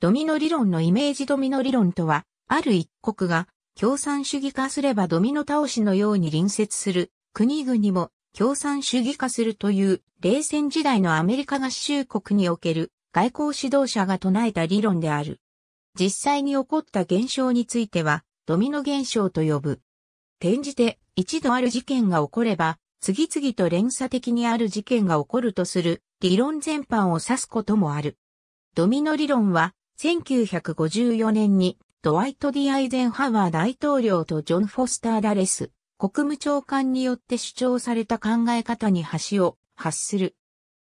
ドミノ理論のイメージドミノ理論とは、ある一国が共産主義化すればドミノ倒しのように隣接する国々も共産主義化するという冷戦時代のアメリカ合衆国における外交指導者が唱えた理論である。実際に起こった現象についてはドミノ現象と呼ぶ。転じて一度ある事件が起これば次々と連鎖的にある事件が起こるとする理論全般を指すこともある。ドミノ理論は1954年にドワイト・ディ・アイゼンハワー大統領とジョン・フォスター・ダレス国務長官によって主張された考え方に橋を発する。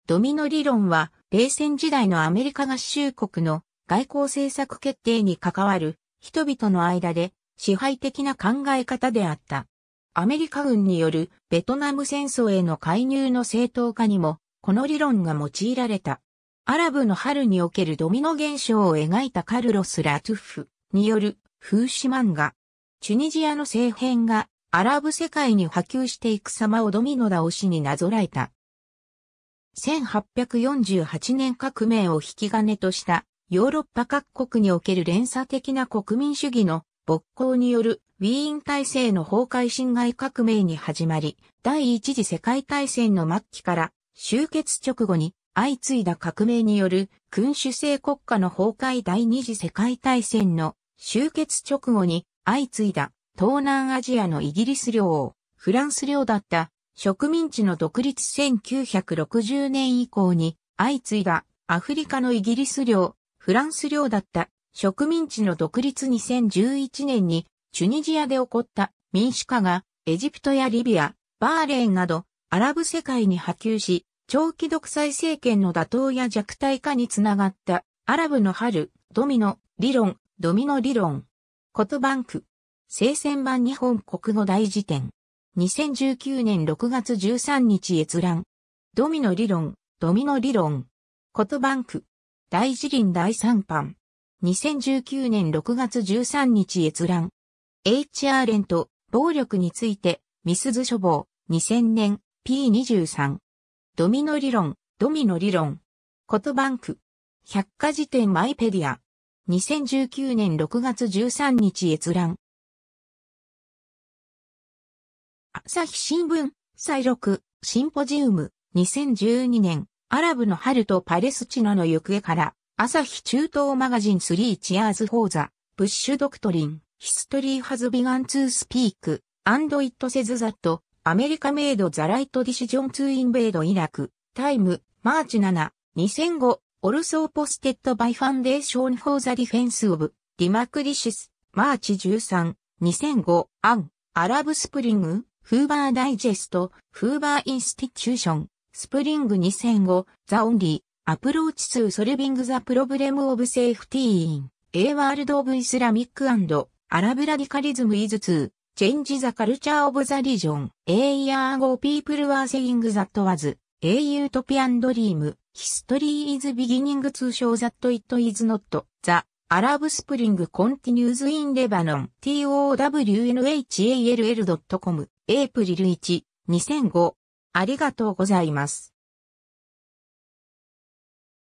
ドミノ理論は冷戦時代のアメリカ合衆国の外交政策決定に関わる人々の間で支配的な考え方であった。アメリカ軍によるベトナム戦争への介入の正当化にもこの理論が用いられた。アラブの春におけるドミノ現象を描いたカルロス・ラトゥフによる風刺漫画。チュニジアの政変がアラブ世界に波及していく様をドミノ倒しになぞらえた。1848年革命を引き金としたヨーロッパ各国における連鎖的な国民主義の勃興によるウィーン体制の崩壊侵害革命に始まり、第一次世界大戦の末期から終結直後に相次いだ革命による君主制国家の崩壊第二次世界大戦の終結直後に相次いだ東南アジアのイギリス領をフランス領だった植民地の独立1960年以降に相次いだアフリカのイギリス領、フランス領だった植民地の独立2011年にチュニジアで起こった民主化がエジプトやリビア、バーレーンなどアラブ世界に波及し長期独裁政権の打倒や弱体化につながった、アラブの春、ドミノ、理論、ドミノ理論。ことバンク。聖戦版日本国語大辞典。2019年6月13日閲覧。ドミノ理論、ドミノ理論。ことバンク。大辞林第3版。2019年6月13日閲覧。H.R. レント、暴力について、ミスズ処方、2000年、P23。ドミノ理論、ドミノ理論。ことバンク。百科事典マイペディア。2019年6月13日閲覧。朝日新聞、再録、シンポジウム、2012年、アラブの春とパレスチナの行方から、朝日中東マガジン3チアーズフォーザ、ブッシュドクトリン、ヒストリーハズビガンツースピーク、アンドイットセズザット、アメリカメイドザライトディシジョンツーインベイドイラク、タイム、マーチ7、2005、オルソーポステッドバイファンデーションフォーザディフェンスオブ、ディマクリシス、マーチ13、2005、アン、アラブスプリング、フーバーダイジェスト、フーバーインスティチューション、スプリング2005、ザオンリー、アプローチーソルビングザプロブレムオブセーフティーイン、A ワールドオブイスラミックアラブラディカリズムイズツー、Change the culture of the region. A year ago people were saying that was a utopian dream. History is beginning to show that it is not. The Arab Spring continues in Lebanon. townhall.com April 1, 2005。ありがとうございます。